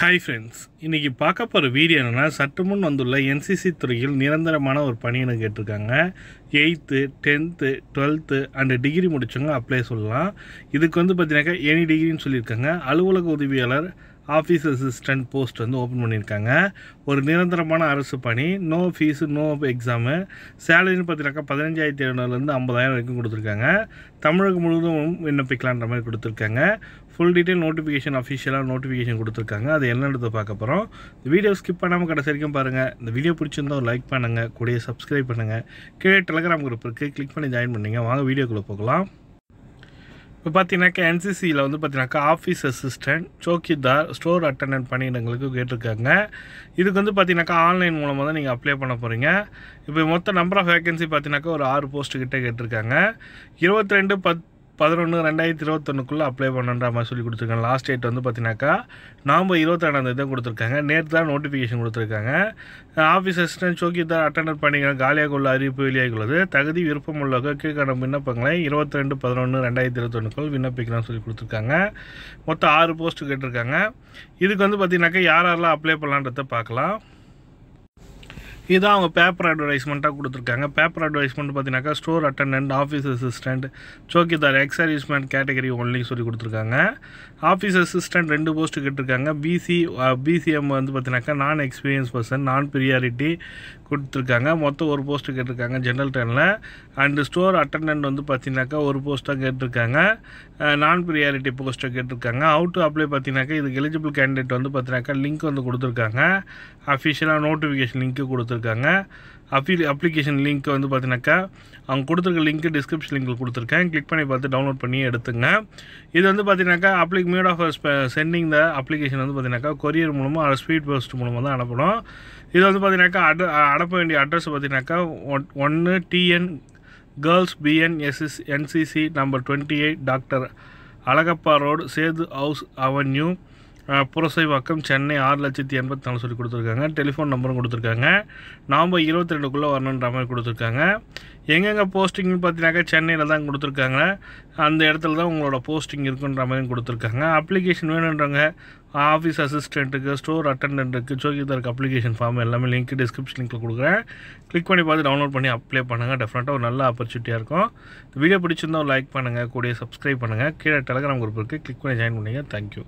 hi friends இன்றைக்கி பார்க்க போகிற வீடியோ என்னென்னா சற்று முன் வந்துள்ள என்சிசி துறையில் நிரந்தரமான ஒரு பணியினை கேட்டிருக்காங்க eighth tenth twelfth and degree முடித்தவங்க அப்ளை சொல்லலாம் இதுக்கு வந்து பார்த்தீங்கன்னாக்கா எனி டிகிரின்னு சொல்லியிருக்காங்க அலுவலக உதவியாளர் ஆஃபீஸ் அசிஸ்டண்ட் போஸ்ட் வந்து ஓப்பன் பண்ணியிருக்காங்க ஒரு நிரந்தரமான அரசு பணி நோ ஃபீஸு நோ எக்ஸாமு சேலரின்னு பார்த்தீங்கன்னாக்கா பதினஞ்சாயிரத்தி எழுநூறுலேருந்து ஐம்பதாயிரம் வரைக்கும் கொடுத்துருக்காங்க தமிழகம் முழுவதும் விண்ணப்பிக்கலான்ற மாதிரி கொடுத்துருக்காங்க ஃபுல் டீட்டெயில் நோட்டிஃபிகேஷன் அஃபிஷியலாக நோட்டிஃபிகேஷன் கொடுத்துருக்காங்க அது என்னன்றதை பார்க்க போகிறோம் இந்த வீடியோ ஸ்கிப் பண்ணாமல் கடைசி வரைக்கும் பாருங்கள் இந்த வீடியோ பிடிச்சிருந்தா லைக் பண்ணுங்கள் கூடிய சப்ஸ்கிரைப் பண்ணுங்கள் கீழே டெலகிராம் குரூப் இருக்குது கிளிக் பண்ணி ஜாயின் பண்ணிங்க வாங்க வீடியோக்குள்ளே போகலாம் இப்போ பார்த்தீங்கன்னாக்கா என்சிசியில் வந்து பார்த்தீங்கன்னாக்கா office assistant chowkidar store attendant பணியிடங்களுக்கு கேட்டிருக்காங்க இதுக்கு வந்து பார்த்தீங்கன்னாக்கா ஆன்லைன் மூலமாக தான் நீங்கள் அப்ளை பண்ண போகிறீங்க இப்போ மொத்த நம்பர் ஆஃப் வேகன்சி பார்த்தீங்கன்னாக்கா ஒரு ஆறு போஸ்ட்டுக்கிட்டே கேட்டிருக்காங்க இருபத்தி ரெண்டு பத் பதினொன்று ரெண்டாயிரத்தி இருபத்தொன்னுக்குள்ளே அப்ளை பண்ணுன்ற மாதிரி சொல்லி கொடுத்துருக்காங்க லாஸ்ட் டேட் வந்து பார்த்தீங்கன்னாக்கா நவம்பர் இருபத்தாண்டாந்தேதி தான் கொடுத்துருக்காங்க நேற்று தான் நோட்டிஃபிகேஷன் கொடுத்துருக்காங்க ஆஃபீஸ் அசிஸ்டன்ட் சோக்கிதார் அட்டண்டர் பண்ணிக்கிற காலியாக உள்ள அறிவிப்பு வெளியாகியுள்ளது தகுதி விருப்பம் உள்ள கீழ்கான விண்ணப்பங்களை இருபத்தி ரெண்டு பதினொன்று ரெண்டாயிரத்தி இருபத்தொன்னுக்குள் விண்ணப்பிக்கலாம்னு சொல்லி கொடுத்துருக்காங்க மொத்தம் ஆறு போஸ்ட்டு கேட்டிருக்காங்க இதுக்கு வந்து பார்த்தீங்கன்னாக்கா யார் யாரெல்லாம் அப்ளை பண்ணலான்றத பார்க்கலாம் இதுதான் அவங்க பேப்பர் அட்வர்டைஸ்மெண்ட்டாக கொடுத்துருக்காங்க பேப்பர் அட்வர்டைஸ்மெண்ட் பார்த்தீங்கன்னாக்கா store attendant office assistant chowkidar ex serviceman category only சொல்லி கொடுத்துருக்காங்க ஆஃபீஸ் அசிஸ்டண்ட் ரெண்டு போஸ்ட்டு கேட்டிருக்காங்க பிசி பிசிஎம் வந்து பார்த்தீங்கன்னாக்கா நான் எக்ஸ்பீரியன்ஸ் பர்சன் நான் பிரியாரிட்டி கொடுத்துருக்காங்க மொத்தம் ஒரு போஸ்ட்டு கேட்டிருக்காங்க ஜென்ரல் டெனில் அண்டு ஸ்டோர் அட்டண்டன்ட் வந்து பார்த்தீங்கனாக்கா ஒரு போஸ்ட்டாக கேட்டிருக்காங்க நான் பிரியாரிட்டி போஸ்ட்டை கேட்டிருக்காங்க அவுட் டு அப்ளை பார்த்தீங்கன்னாக்கா இதுக்கு எலிஜிபிள் கேண்டிடேட் வந்து பார்த்தீங்கன்னாக்கா லிங்க் வந்து கொடுத்துருக்காங்க அஃபிஷியலாக நோட்டிஃபிகேஷன் லிங்க்கு கொடுத்துருக்காங்க கொடுத்துருக்காங்க அப்ளி அப்ளிகேஷன் லிங்க் வந்து பார்த்தீங்கன்னாக்கா அவங்க கொடுத்துருக்க லிங்க்கு டிஸ்கிரிப்ஷன் லிங்கில் கொடுத்துருக்கேன் கிளிக் பண்ணி பார்த்து டவுன்லோட் பண்ணி எடுத்துங்க இது வந்து பார்த்தீங்கன்னாக்கா அப்ளிக் மீட் ஆஃப் சென்டிங் த அப்ளிகேஷன் வந்து பார்த்தீங்கன்னாக்கா கொரியர் மூலமாக ஸ்பீட் போஸ்ட் மூலமாக தான் அனுப்பணும் இது வந்து பார்த்தீங்கன்னாக்கா அட் அனுப்ப வேண்டிய அட்ரஸ் பார்த்தீங்கன்னாக்கா ஒன் ஒன்று TN girls BNSS NCC number twenty eight doctor Alagappa road Sethu house avenue Purasaivakkam Chennai ஆறு லட்சத்தி எண்பத்தி நாலு சொல்லி கொடுத்துருக்காங்க டெலிஃபோன் நம்பரும் கொடுத்துருக்காங்க நவம்பர் இருபத்தி ரெண்டுக்குள்ளே வரணுன்ற மாதிரி கொடுத்துருக்காங்க எங்கெங்கே போஸ்டிங்னு பார்த்தீங்கன்னாக்கா சென்னையில் தான் கொடுத்துருக்காங்க அந்த இடத்துல தான் உங்களோட போஸ்டிங் இருக்குன்ற மாதிரியும் கொடுத்துருக்காங்க அப்ளிகேஷன் வேணுன்றவங்க ஆஃபீஸ் அசிஸ்டண்ட்டுக்கு ஸ்டோர் அட்டண்டன்ட்டுக்கு ஜோகிதருக்கு அப்ளிகேஷன் ஃபார்ம் எல்லாமே லிங்க் டிஸ்கிரிப்ஷன் லிங்க்கில் கொடுக்குறேன் கிளிக் பண்ணி பார்த்து டவுன்லோட் பண்ணி அப்ளை பண்ணுங்கள் டெஃபினட்டாக ஒரு நல்ல ஆப்பர்ச்சுனிட்டியாக இருக்கும் வீடியோ பிடிச்சிருந்தா லைக் பண்ணுங்கள் கூடிய சப்ஸ்கிரைப் பண்ணுங்கள் கீழே டெலகிராம் குரூப் இருக்குது கிளிக் பண்ணி ஜாயின் பண்ணுங்கள் தேங்க்யூ